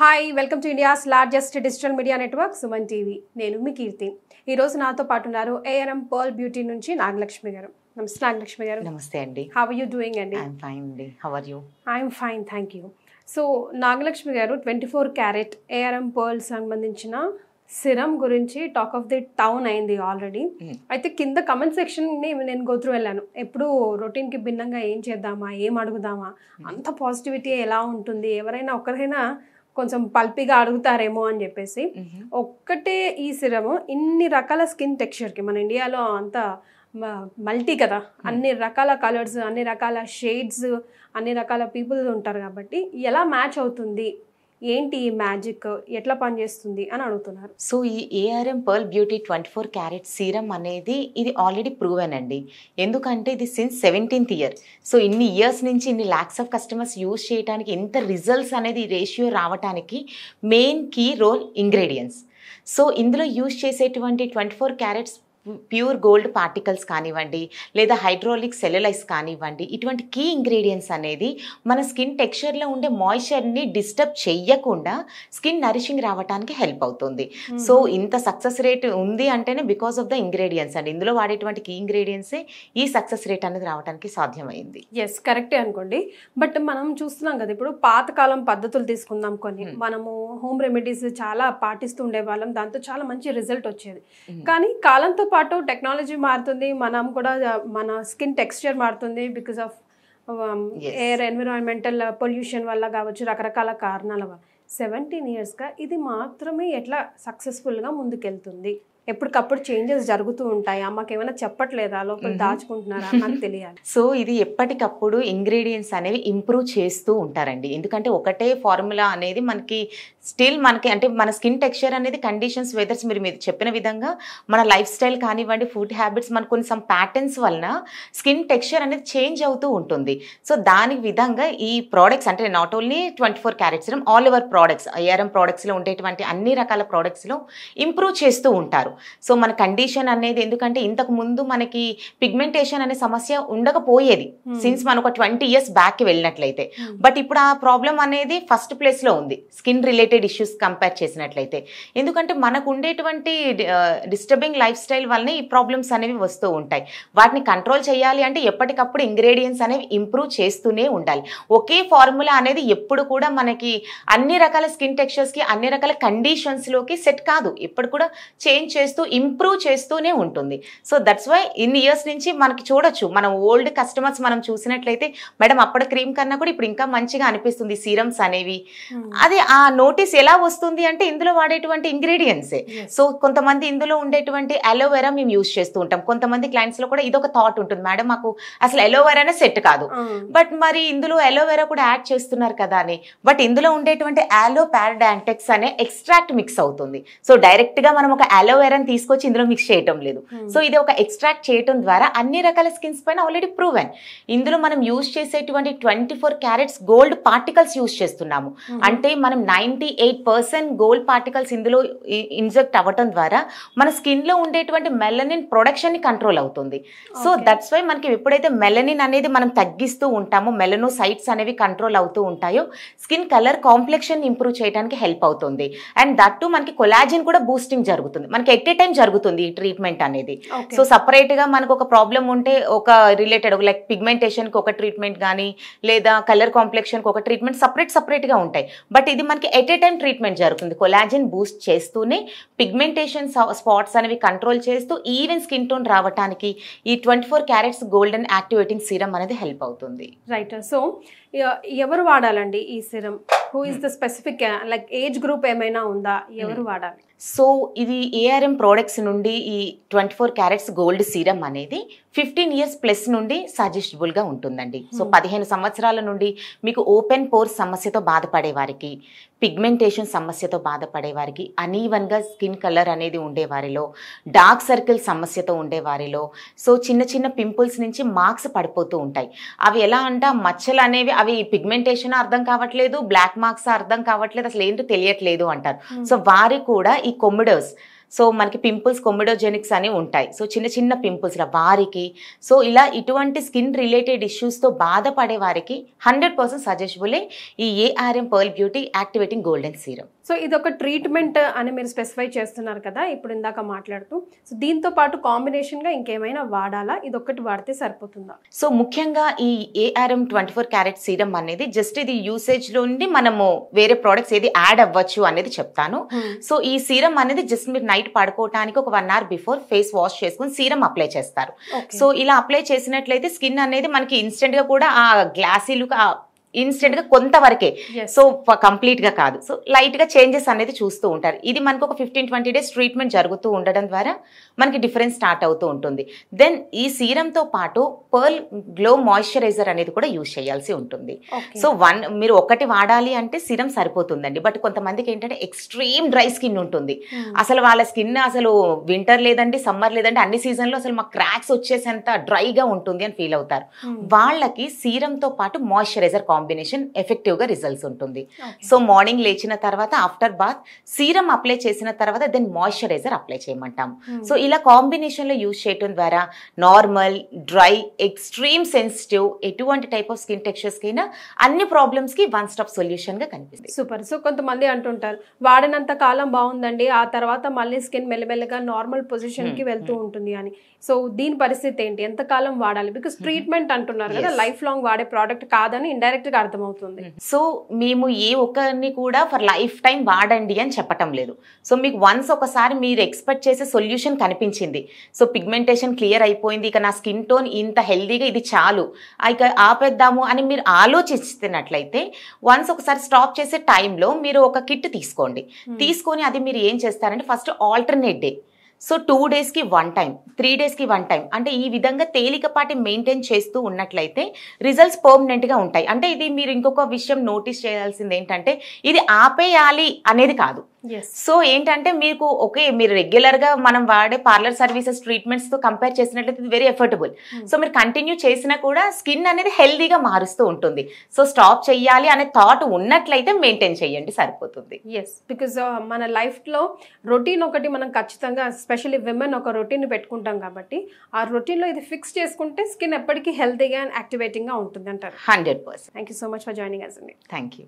Hi welcome to India's largest digital media network Suman TV నేను మీ కీర్తి ఈరోజు నాతో పాటు ఉన్నారు ఏఎన్ఎం పర్ల్ బ్యూటీ నుంచి నాగలక్ష్మి గారు నమస్తే నాగలక్ష్మి గారు నమస్తే అండి హౌ యూ డూయింగ్ అండి ఐఎమ్ ఫైన్ అండి how are you I'm fine thank you so Nagalakshmi గారు twenty four carat ARM pearl సంబంధించిన సిరం గురించి టాక్ ఆఫ్ ది టౌన్ అయింది ఆల్రెడీ hmm. అయితే కింద కమెంట్ సెక్షన్ని నేను గోత్రూ వెళ్ళాను ఎప్పుడు రొటీన్కి భిన్నంగా ఏం చేద్దామా ఏం అడుగుదామా hmm. అంత పాజిటివిటీ ఎలా ఉంటుంది ఎవరైనా ఒకరైనా కొంచెం పల్పిగా అడుగుతారేమో అని చెప్పేసి ఒక్కటే ఈ సిరమ్ ఇన్ని రకాల స్కిన్ టెక్స్చర్కి మన ఇండియాలో అంత మల్టీ కదా అన్ని రకాల కలర్స్ అన్ని రకాల షేడ్స్ అన్ని రకాల పీపుల్ ఉంటారు కాబట్టి ఎలా మ్యాచ్ అవుతుంది ఏంటి ఈ మ్యాజిక్ ఎట్లా పనిచేస్తుంది అని అడుగుతున్నారు సో ఈ ARM pearl beauty twenty four carat serum అనేది ఇది ఆల్రెడీ ప్రూవెన్ అండి ఎందుకంటే ఇది సిన్స్ సెవెంటీన్త్ ఇయర్ సో ఇన్ని ఇయర్స్ నుంచి ఇన్ని ల్యాక్స్ ఆఫ్ కస్టమర్స్ యూజ్ చేయడానికి ఎంత రిజల్ట్స్ అనేది రేషియో రావడానికి main key role ingredients so ఇందులో యూజ్ చేసేటువంటి twenty four carats pure gold particles కానివ్వండి లేదా హైడ్రోలిక్ సెల్యులైస్ కానివ్వండి ఇటువంటి కీ ఇంగ్రీడియంట్స్ అనేది మన స్కిన్ టెక్స్చర్లో ఉండే మాయిశ్చర్ని డిస్టర్బ్ చెయ్యకుండా స్కిన్ నరిషింగ్ రావడానికి హెల్ప్ అవుతుంది సో ఇంత సక్సెస్ రేట్ ఉంది అంటేనే బికాస్ ఆఫ్ ద ఇంగ్రీడియంట్స్ అండి ఇందులో వాడేటువంటి కీ ఇంగ్రీడియంట్సే ఈ సక్సెస్ రేట్ అనేది రావడానికి సాధ్యమైంది ఎస్ కరెక్టే అనుకోండి బట్ మనం చూస్తున్నాం కదా ఇప్పుడు పాతకాలం పద్ధతులు తీసుకుందాం కొన్ని మనము హోమ్ రెమెడీస్ చాలా పాటిస్తూ వాళ్ళం దాంతో చాలా మంచి రిజల్ట్ వచ్చేది కానీ కాలంతో పాటు పాటు టెక్నాలజీ మారుతుంది మనం కూడా మన స్కిన్ టెక్స్చర్ మారుతుంది because of air environmental pollution వల్ల కావచ్చు రకరకాల కారణాల వల్ల సెవెంటీన్ ఇయర్స్గా ఇది మాత్రమే ఎట్లా సక్సెస్ఫుల్గా ముందుకెళ్తుంది ఎప్పటికప్పుడు చేంజెస్ జరుగుతూ ఉంటాయి అమ్మకి ఏమైనా చెప్పట్లేదా లోపల దాచుకుంటున్నారా అని తెలియాలి సో ఇది ఎప్పటికప్పుడు ఇంగ్రీడియంట్స్ అనేవి ఇంప్రూవ్ చేస్తూ ఉంటారండి ఎందుకంటే ఒకటే ఫార్ములా అనేది మనకి స్టిల్ మనకి అంటే మన స్కిన్ టెక్స్చర్ అనేది కండిషన్స్ వెదర్స్ మీరు మీరు చెప్పిన విధంగా మన లైఫ్ స్టైల్ కానివ్వండి ఫుడ్ హ్యాబిట్స్ మన కొన్ని సమ్ ప్యాటర్న్స్ వలన స్కిన్ టెక్స్చర్ అనేది చేంజ్ అవుతూ ఉంటుంది సో దాని విధంగా ఈ ప్రోడక్ట్స్ అంటే not only twenty four carats all over products IRM ప్రోడక్ట్స్లో ఉండేటువంటి అన్ని రకాల ప్రోడక్ట్స్లో ఇంప్రూవ్ చేస్తూ ఉంటారు సో మన కండిషన్ అనేది ఎందుకంటే ఇంతకు ముందు మనకి పిగ్మెంటేషన్ అనే సమస్య ఉండకపోయేది సిన్స్ hmm. మనం ఒక ట్వంటీ ఇయర్స్ బ్యాక్కి వెళ్ళినట్లయితే బట్ hmm. ఇప్పుడు ఆ ప్రాబ్లం అనేది ఫస్ట్ ప్లేస్లో ఉంది స్కిన్ రిలేటెడ్ ఇష్యూస్ కంపేర్ చేసినట్లయితే ఎందుకంటే మనకు ఉండేటువంటి డిస్టర్బింగ్ లైఫ్ స్టైల్ వల్లనే ఈ ప్రాబ్లమ్స్ అనేవి వస్తూ ఉంటాయి వాటిని కంట్రోల్ చేయాలి అంటే ఎప్పటికప్పుడు ఇంగ్రీడియంట్స్ అనేవి ఇంప్రూవ్ చేస్తూనే ఉండాలి ఒకే ఫార్ములా అనేది ఎప్పుడు కూడా మనకి అన్ని రకాల స్కిన్ టెక్స్చర్స్కి అన్ని రకాల కండిషన్స్లోకి సెట్ కాదు ఎప్పుడు కూడా చేంజ్ చేస్తూ ఇంప్రూవ్ చేస్తూనే ఉంటుంది సో దట్స్ వై ఇన్ని ఇయర్స్ నుంచి మనకి చూడొచ్చు మనం ఓల్డ్ కస్టమర్స్ మనం చూసినట్లయితే మేడం అప్పటి క్రీమ్ కన్నా కూడా ఇప్పుడు ఇంకా మంచిగా అనిపిస్తుంది సీరమ్స్ అనేవి hmm. అది ఆ నోటీస్ ఎలా వస్తుంది అంటే ఇందులో వాడేటువంటి ఇంగ్రీడియంట్సే సో కొంతమంది ఇందులో ఉండేటువంటి అలోవెరా మేము యూజ్ చేస్తూ ఉంటాం కొంతమంది క్లయింట్స్ లో కూడా ఇదొక థాట్ ఉంటుంది మేడం మాకు అసలు అలోవెరానే సెట్ కాదు బట్ hmm. మరి ఇందులో అలోవెరా కూడా యాడ్ చేస్తున్నారు కదా అని బట్ ఇందులో ఉండేటువంటి ఆలో పారడాంటెక్స్ అనే ఎక్స్ట్రాక్ట్ మిక్స్ అవుతుంది సో డైరెక్ట్ గా మనం ఒక అలోవెరా వెరన్ తీసుకొచ్చి ఇందులో మిక్స్ చేయటం లేదు సో hmm. ఇది ఒక ఎక్స్ట్రాక్ట్ చేయటం ద్వారా అన్ని రకాల స్కిన్స్ పైన ఆల్రెడీ ప్రూవ్ అండ్ ఇందులో మనం యూజ్ చేసేటువంటి twenty four carats gold particles use చేస్తున్నాము hmm. అంటే మనం ninety eight percent gold particles ఇందులో ఇంజెక్ట్ అవ్వటం ద్వారా మన స్కిన్ లో ఉండేటువంటి మెలనిన్ ప్రొడక్షన్ ని కంట్రోల్ అవుతుంది సో దట్స్ వై మనకి ఎప్పుడైతే మెలనిన్ అనేది మనం తగ్గిస్తూ ఉంటామో మెలనో సైట్స్ అనేవి కంట్రోల్ అవుతూ ఉంటాయో స్కిన్ కలర్ కాంప్లెక్షన్ ఇంప్రూవ్ చేయడానికి హెల్ప్ అవుతుంది అండ్ దట్టు మనకి కొలాజిన్ కూడా బూస్టింగ్ జరుగుతుంది మనకి ఎట్ ఏ టైం జరుగుతుంది ట్రీట్మెంట్ అనేది సో సపరేట్ గా మనకు ఒక ప్రాబ్లం ఉంటే ఒక రిలేటెడ్ లైక్ కి ఒక ట్రీట్మెంట్ కానీ లేదా కలర్ కి ఒక ట్రీట్మెంట్ సపరేట్ సపరేట్ గా ఉంటాయి బట్ ఇది మనకి ఎట్ ఏ టైం ట్రీట్మెంట్ జరుగుతుంది కొలాజిన్ బూస్ట్ చేస్తూనే పిగ్మెంటేషన్ స్పాట్స్ అనేవి కంట్రోల్ చేస్తూ ఈవెన్ స్కిన్ టోన్ రావడానికి ఈ twenty four carats golden activating serum అనేది హెల్ప్ అవుతుంది రైట్ సో ఎవరు వాడాలండి ఈ serum who is the specific like age group ఏమైనా ఉందా ఎవరు hmm. వాడాలి సో ఇది ఏఆర్ఎం ప్రోడక్ట్స్ నుండి ఈ twenty four carats gold serum అనేది ఫిఫ్టీన్ ఇయర్స్ ప్లస్ నుండి సజెస్టబుల్గా ఉంటుందండి సో hmm. పదిహేను సంవత్సరాల నుండి మీకు ఓపెన్ పోర్స్ సమస్యతో బాధపడే వారికి పిగ్మెంటేషన్ సమస్యతో బాధపడేవారికి అనీవన్గా స్కిన్ కలర్ అనేది ఉండేవారిలో డార్క్ సర్కిల్ సమస్యతో ఉండేవారిలో సో చిన్న చిన్న పింపుల్స్ నుంచి మార్క్స్ పడిపోతూ ఉంటాయి అవి ఎలా అంటే మచ్చలు అనేవి అవి పిగ్మెంటేషన్ అర్థం కావట్లేదు బ్లాక్ మార్క్స్ అర్థం కావట్లేదు అసలు ఏంటో తెలియట్లేదు అంటారు hmm. సో వారు కూడా ఈ కొమ్మిడర్స్ సో మనకి పింపుల్స్ కొమిడోజెనిక్స్ అని ఉంటాయి సో చిన్న చిన్న పింపుల్స్ వారికి సో ఇలా ఇటువంటి స్కిన్ రిలేటెడ్ ఇష్యూస్తో బాధపడే వారికి హండ్రెడ్ పర్సెంట్ సజెషబులే ఈ ARM pearl beauty activating golden serum so ఇది ఒక ట్రీట్మెంట్ అని మీరు స్పెసిఫై చేస్తున్నారు కదా ఇప్పుడు ఇందాక మాట్లాడుతూ సో దీంతో పాటు కాంబినేషన్గా ఇంకేమైనా వాడాలా ఇది ఒకటి వాడితే సరిపోతుందా సో ముఖ్యంగా ఈ ARM twenty four carat serum అనేది జస్ట్ ఇది యూసేజ్లో నుండి మనము వేరే ప్రోడక్ట్స్ ఏది యాడ్ అవ్వచ్చు అనేది చెప్తాను hmm. సో ఈ సీరం అనేది జస్ట్ మీరు నైట్ పడుకోవటానికి ఒక one hour before face wash చేసుకుని సీరం అప్లై చేస్తారు సో ఇలా అప్లై చేసినట్లయితే స్కిన్ అనేది మనకి ఇన్స్టెంట్ గా కూడా ఆ గ్లాసీ లుక్ ఇన్స్టెంట్ గా కొంతవరకే సో కంప్లీట్ గా కాదు సో లైట్ గా చేంజెస్ అనేది చూస్తూ ఉంటారు ఇది మనకు ఒక ఫిఫ్టీన్ ట్వంటీ డేస్ ట్రీట్మెంట్ జరుగుతూ ఉండడం ద్వారా మనకి డిఫరెన్స్ స్టార్ట్ అవుతూ ఉంటుంది దెన్ ఈ సీరంతో పాటు పర్ల్ గ్లో మాయిశ్చరైజర్ అనేది కూడా యూజ్ చేయాల్సి ఉంటుంది సో వన్ మీరు ఒకటి వాడాలి అంటే సీరం సరిపోతుందండి బట్ కొంతమందికి ఏంటంటే ఎక్స్ట్రీమ్ డ్రై స్కిన్ ఉంటుంది hmm. అసలు వాళ్ళ స్కిన్ అసలు వింటర్ లేదండి సమ్మర్ లేదండి అన్ని సీజన్లో అసలు మా క్రాక్స్ వచ్చేసేంత డ్రైగా ఉంటుంది అని ఫీల్ అవుతారు hmm. వాళ్ళకి సీరంతో పాటు మాయిశ్చరైజర్ కాంబినేషన్ ఎఫెక్టివ్గా రిజల్ట్స్ ఉంటుంది సో మార్నింగ్ లేచిన తర్వాత ఆఫ్టర్ బాత్ సీరం అప్లై చేసిన తర్వాత దెన్ మాయిశ్చరైజర్ అప్లై చేయమంటాము hmm. సో ఇలా కాంబినేషన్లో యూజ్ చేయటం ద్వారా నార్మల్ డ్రై ఎక్స్ట్రీమ్ సెన్సిటివ్ ఎటువంటి టైప్ ఆఫ్ స్కిన్ టెక్స్చర్స్కైనా అన్ని ప్రాబ్లమ్స్కి వన్ స్టాప్ సొల్యూషన్గా కనిపిస్తుంది సూపర్ సో కొంతమంది అంటుంటారు వాడినంత కాలం బాగుందండి ఆ తర్వాత మళ్ళీ స్కిన్ మెల్లమెల్లగా నార్మల్ పొజిషన్కి hmm. వెళ్తూ hmm. ఉంటుంది అని సో దీని పరిస్థితి ఏంటి ఎంతకాలం వాడాలి బికాస్ ట్రీట్మెంట్ అంటున్నారు కదా లైఫ్ లాంగ్ వాడే ప్రోడక్ట్ కాదని ఇండైరెక్ట్ ఇది అర్థమవుతుంది సో మేము ఏ ఒక్కరిని కూడా ఫర్ లైఫ్ టైం వాడండి అని చెప్పటం లేదు సో మీకు వన్స్ ఒకసారి మీరు ఎక్స్పెక్ట్ చేసే సొల్యూషన్ కనిపించింది సో పిగ్మెంటేషన్ క్లియర్ అయిపోయింది ఇక నా స్కిన్ టోన్ ఇంత హెల్దీగా ఇది చాలు ఇక ఆపేద్దాము అని మీరు ఆలోచిస్తున్నట్లయితే వన్స్ ఒకసారి స్టాప్ చేసే టైంలో మీరు ఒక కిట్ తీసుకోండి తీసుకొని అది మీరు ఏం చేస్తారంటే first alternate day so two డేస్కి వన్ టైం త్రీ డేస్కి వన్ టైం అంటే ఈ విధంగా తేలికపాటి మెయింటైన్ చేస్తూ ఉన్నట్లయితే రిజల్ట్స్ పర్మనెంట్గా ఉంటాయి అంటే ఇది మీరు ఇంకొక విషయం నోటీస్ చేయాల్సింది ఏంటంటే ఇది ఆపేయాలి అనేది కాదు సో ఏంటంటే మీకు ఓకే మీరు రెగ్యులర్గా మనం వాడే పార్లర్ సర్వీసెస్ ట్రీట్మెంట్స్తో కంపేర్ చేసినట్లయితే ఇది వెరీ ఎఫర్టబుల్ hmm. సో మీరు కంటిన్యూ చేసినా కూడా స్కిన్ అనేది హెల్దీగా మారుస్తూ ఉంటుంది సో స్టాప్ చేయాలి అనే థాట్ ఉన్నట్లయితే మెయింటైన్ చేయండి సరిపోతుంది ఎస్ బికాజ్ uh, మన లైఫ్లో రొటీన్ ఒకటి మనం ఖచ్చితంగా ఎస్పెషల్లీ విమెన్ ఒక రొటీన్ పెట్టుకుంటాం కాబట్టి ఆ రొటీన్లో ఇది ఫిక్స్ చేసుకుంటే స్కిన్ ఎప్పటికీ హెల్తీగా అండ్ యాక్టివేటింగ్గా ఉంటుంది అంటారు hundred percent thank you so much for joining us అండి థ్యాంక్ యూ